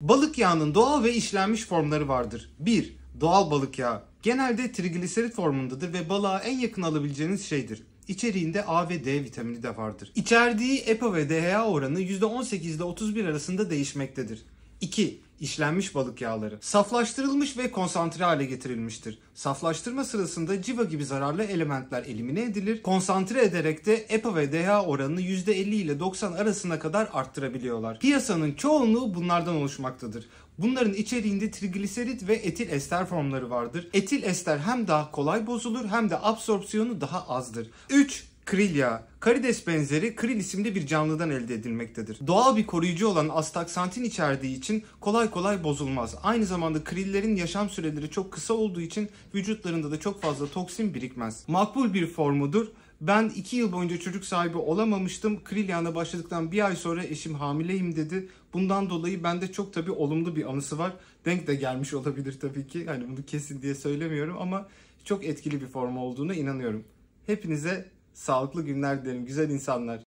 Balık yağının doğal ve işlenmiş formları vardır. 1. Doğal balık yağı. Genelde trigliserit formundadır ve balığa en yakın alabileceğiniz şeydir. İçeriğinde A ve D vitamini de vardır. İçerdiği EPA ve DHA oranı %18 ile 31 arasında değişmektedir. 2. İşlenmiş balık yağları. Saflaştırılmış ve konsantre hale getirilmiştir. Saflaştırma sırasında civa gibi zararlı elementler elimine edilir. Konsantre ederek de EPA ve DHA oranını %50 ile 90 arasına kadar arttırabiliyorlar. Piyasanın çoğunluğu bunlardan oluşmaktadır. Bunların içeriğinde trigliserit ve etil ester formları vardır. Etil ester hem daha kolay bozulur hem de absorpsiyonu daha azdır. 3. Kril ya, Karides benzeri kril isimli bir canlıdan elde edilmektedir. Doğal bir koruyucu olan astaksantin içerdiği için kolay kolay bozulmaz. Aynı zamanda krillerin yaşam süreleri çok kısa olduğu için vücutlarında da çok fazla toksin birikmez. Makbul bir formudur. Ben 2 yıl boyunca çocuk sahibi olamamıştım. Kril Krilyan'a başladıktan bir ay sonra eşim hamileyim dedi. Bundan dolayı bende çok tabii olumlu bir anısı var. Denk de gelmiş olabilir tabii ki. Hani bunu kesin diye söylemiyorum ama çok etkili bir forma olduğuna inanıyorum. Hepinize Sağlıklı günler dilerim güzel insanlar.